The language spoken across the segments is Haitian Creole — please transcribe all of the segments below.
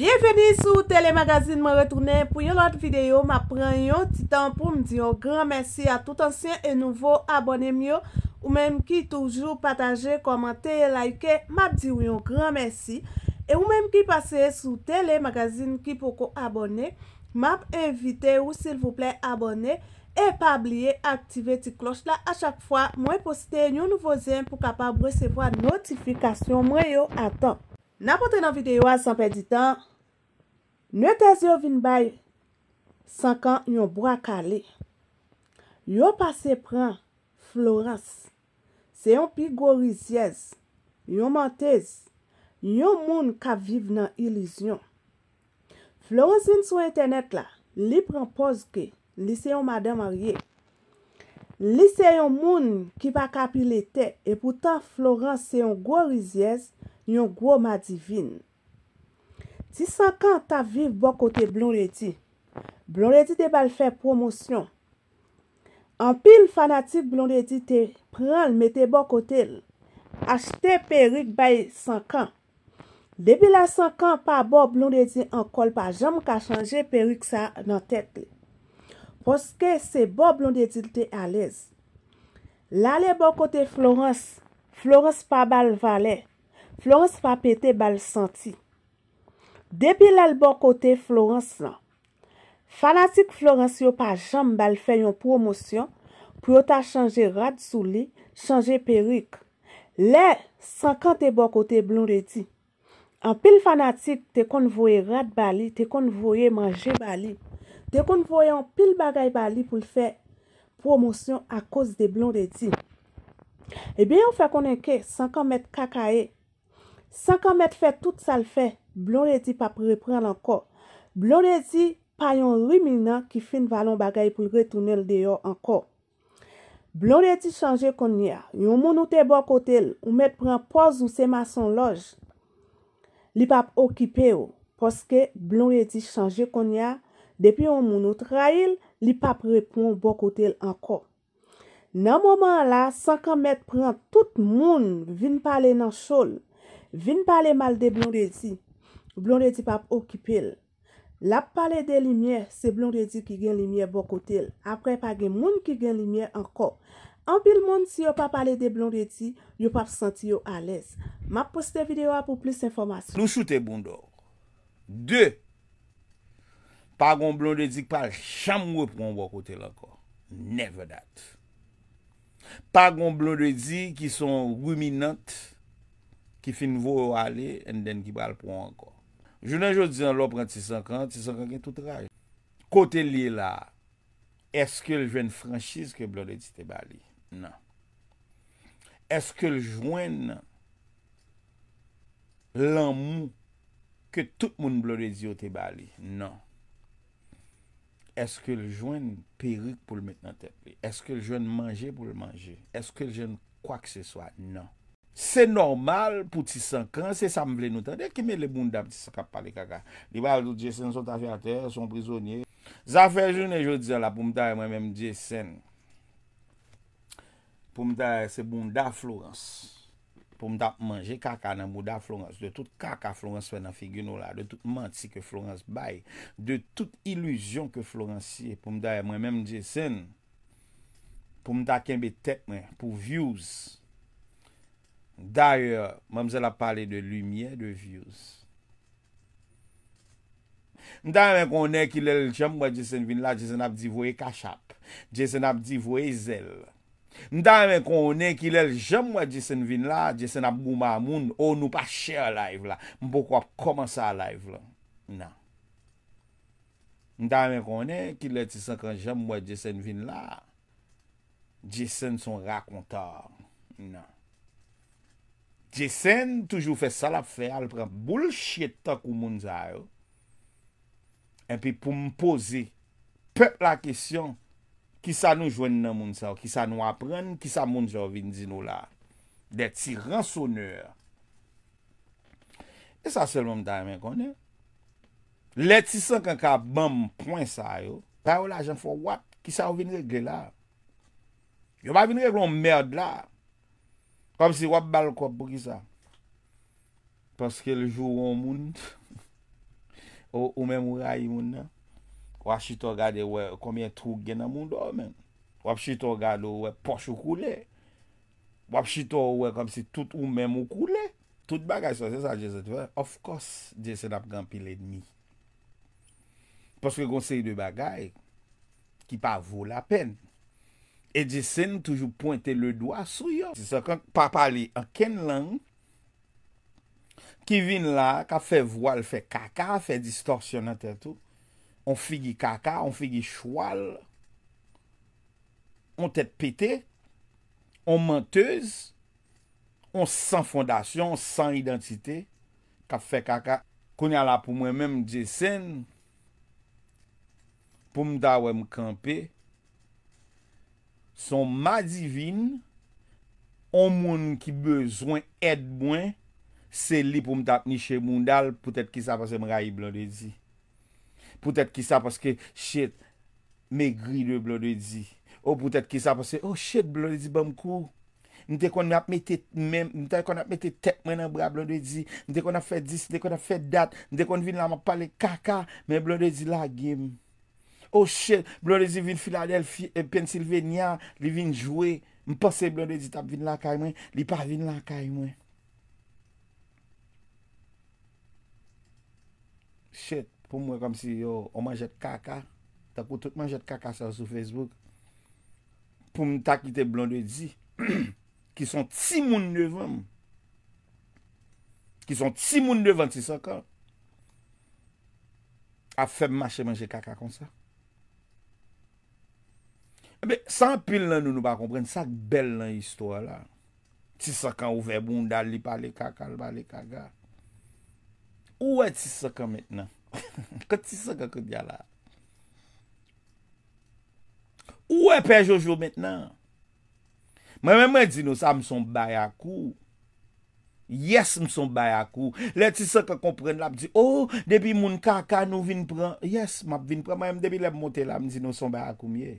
Bienveni sou telemagazin mwen retounen pou yon lot videyo. Ma pren yon titan pou m diyon gran mersi a tout ansyen e nouvo abonem yo. Ou menm ki toujou patanje, komante, like, map diyon gran mersi. E ou menm ki pase sou telemagazin ki pou ko abonem, map invite ou sil vouple abonem. E pa bliye aktive ti klos la a chak fwa mwen poste yon nouvo zyen pou kapab resevo a notifikasyon mwen yo atan. Na pote nan videyo a sanpe di tan. Nwè tez yo vin bay, sankan yon bwa kale. Yo pase pran, Florence, se yon pi gwo rizyez, yon mantez, yon moun ka viv nan ilizyon. Florence vin sou internet la, li pran pozke, li se yon madèm a rie. Li se yon moun ki pa ka pi lete, e poutan Florence se yon gwo rizyez, yon gwo madivine. Ti sankan ta viv bo kote blondedi, blondedi te bal fè promosyon. An pil fanatik blondedi te pran mette bo kote, achte perik bay sankan. Depi la sankan pa bo blondedi an kol pa jam ka chanje perik sa nan tèt. Poske se bo blondedi te alez. Lale bo kote Florence, Florence pa bal vale, Florence pa pete bal santi. Depi lè l bo kote Florence nan. Fanatik Florence yo pa jam bal fè yon promosyon pou yo ta chanje rad sou li, chanje perik. Lè, sankan te bo kote blon redi. An pil fanatik te konvoye rad bali, te konvoye manje bali. Te konvoye an pil bagay bali pou l fè promosyon a kose de blon redi. E bi yon fè konenke sankan met kakae. Sankan mèd fè tout sal fè, blon yè di pap repren anko. Blon yè di pa yon riminan ki fin valon bagay pou retounel deyo anko. Blon yè di chanje kon ya, yon moun ou te bok otel ou mèd pren poz ou sema son loj. Li pap okipe yo, poske blon yè di chanje kon ya, depi yon moun ou trail, li pap repren bok otel anko. Nan mouman la, sankan mèd pren tout moun vin pale nan chol. Vin pale mal de blon redi, blon redi pap okipil. Lap pale de liniye, se blon redi ki gen liniye bokotil. Apre pa gen moun ki gen liniye anko. Anpil moun si yo pa pale de blon redi, yo pap santi yo ales. Map poste videwa pou plis informasyon. Nou choute bondor. De, pa gon blon redi ki pal chamwe pou kon bokotil anko. Never that. Pa gon blon redi ki son ruminant. Ki fin vou ou ale, en den ki pral pou anko. Jounen jous diyan lò prant si sankan, si sankan gen tout raj. Kote li la, eske l jwen franchise ke blore di te bali? Nan. Eske l jwen l anmou ke tout moun blore di yo te bali? Nan. Eske l jwen perik pou l met nan tepli? Eske l jwen manje pou l manje? Eske l jwen kwa ke se swa? Nan. Se normal pou ti sankan, se sa mble nou tan. De kime le bunda pou ti sakap pale kaka. Di ba, lout Jensen son tafe atè, son prizonye. Za fè joun e jò di zè la pou mta e mwen mèm Jensen. Pou mta e se bunda Florence. Pou mta ap manje kaka nan mouda Florence. De tout kaka Florence fè nan figyounou la. De tout manti ke Florence bay. De tout ilujyon ke Florence si. Pou mta e mwen mèm Jensen. Pou mta kembe tek mè. Pou viouz. Darye, mamzè la pale de lumiè, de viyous. Mdame konè ki lèl jèm wè di sèn vin la, di sèn ap di vwe kachap, di sèn ap di vwe zèl. Mdame konè ki lèl jèm wè di sèn vin la, di sèn ap gou mamoun, ou oh, nou pa chè a laiv la. Mbo kwa p koman sa a laiv la. Nan. Mdame konè ki lèl ti sèn kan jèm wè di sèn vin la, di sèn son rakontar. Nan. Je sen toujou fè sal ap fè al pran boul chetak ou moun zay yo. Epi pou m posè, pè la kesyon, ki sa nou jwen nan moun zay yo, ki sa nou apren, ki sa moun zay yo vin di nou la. De ti ran soner. E sa sel moun da yon mè konen. Le ti san kan ka ban moun pwen zay yo, pa yo la jen fò wak, ki sa yo vin rege la. Yo pa vin rege loun mèrd la. Kom si wap balkop pou ki sa. Paske ljou woun moun. Ou mè mou rayi moun nan. Wap chitou gade wè komye trou gen nan moun do men. Wap chitou gade wè poch ou koule. Wap chitou wè kom si tout ou mè mou koule. Tout bagay so. Se sa Jezetwe. Of course Jezetwe ap gan pil et mi. Paske gonsen yi de bagay. Ki pa voul apen. Edisen toujou pointe le do a sou yon. Se sa kan pa pali an ken lang. Ki vin la, ka fe voal, fe kaka, fe distorsyon nan ten tou. On figi kaka, on figi chwal. On tet pete. On menteuse. On san fondasyon, san identite. Ka fe kaka. Kouni ala pou mwen menm, Edisen. Pou mda wè mkanpe. Son ma divin, o moun ki bezwen et mwen, se li pou mta kni che moun dal, pou tèt ki sa pase m ra yi blon de di. Pou tèt ki sa pase ke, shit, me gri de blon de di. Ou pou tèt ki sa pase, oh shit, blon de di ban m kou. M te kon ap mette tep mè nan bra blon de di. M te kon ap fè dis, m te kon ap fè dat. M te kon vin la m ap pale kaka, mè blon de di la gem. O oh chet, blondezi vin Philadelphia, eh, Pennsylvania, li vin jwe, mpase blondezi tap vin lakay mwen, li pa vin lakay mwen. Chet, pou mwen kom si yo manjet kaka, tako tout manjet kaka sa sou Facebook, pou mwen takite blondezi, ki son ti moun devan, ki son ti moun devan ti sokol, a feb mache manje kaka kon sa. Ebe, san pil nan nou nou pa kompren, sak bel nan istwa la. Ti sakan ouve bun dal li pa le kakal pa le kagal. Ou e ti sakan metnan? Ko ti sakan koubya la? Ou e pe Jojo metnan? Mwen mwen dino sa mson bayakou. Yes mson bayakou. Le ti sakan kompren la, di o, oh, debi moun kakal nou vin pran. Yes, map vin pran. Mwen mwen debi lep monte la, mwen dino son bayakou miye.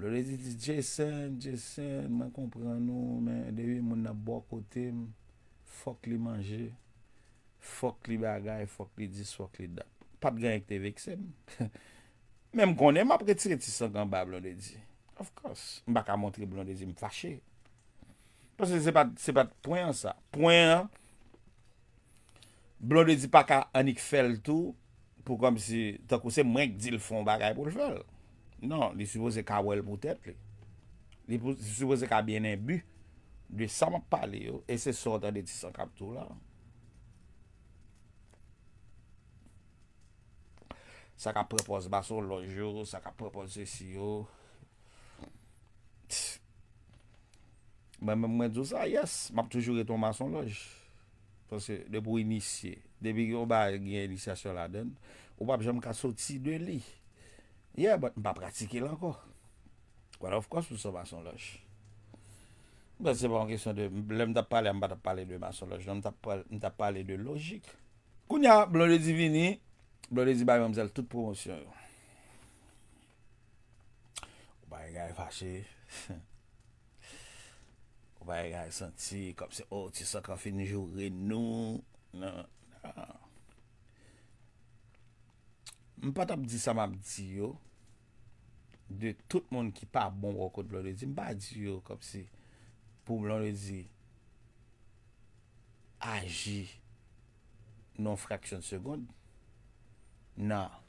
Blon de di di, Jason, Jason, man kompren nou, men, dewi, moun nan bo kote, fok li manje, fok li bagay, fok li di, fok li da. Pat gen ek te vekse. Men m konen, m apre tire ti sogan ba, blon de di. Of course, m baka montre blon de di m fache. Pwese se pat, se pat, pwen an sa, pwen an, blon de di paka anik fel tou, pou kom si, tok ou se mwenk di l fon bagay pou l fel. Non, li souvoze ka wel pou tèp li. Li souvoze ka bienen bu. Li sa mè pale yo. E se sot an de ti san kap tou la. Sa ka prepoz bason loj yo. Sa ka prepoz se si yo. Mè mè mwen dò sa, yes. Mè ap toujou reton bason loj. Fonsè, de pou inisye. De bi yo ba gwen inisye a son laden. Ou pap jèm ka soti de li. Ou pap jèm ka soti de li. Yeah, but mba pratike lanko. Well, of course, mba sa mason loj. Mba seman bon kison de, mbe lem ta pale, mba ta pale de mason loj. Lem ta pale de logik. Kounya, blon de divini. Blon de divani, mamsel, tout pou monsyon yo. Ou baye gaye fache. Ou baye gaye senti kom se, oh, ti sa kan fini jouni nou. Nan, nan. M pat ap di sa m ap di yo, de tout moun ki pa bon wakot blon le di, m pa di yo kom se pou blon le di, aji non fraksyon segoun, nan.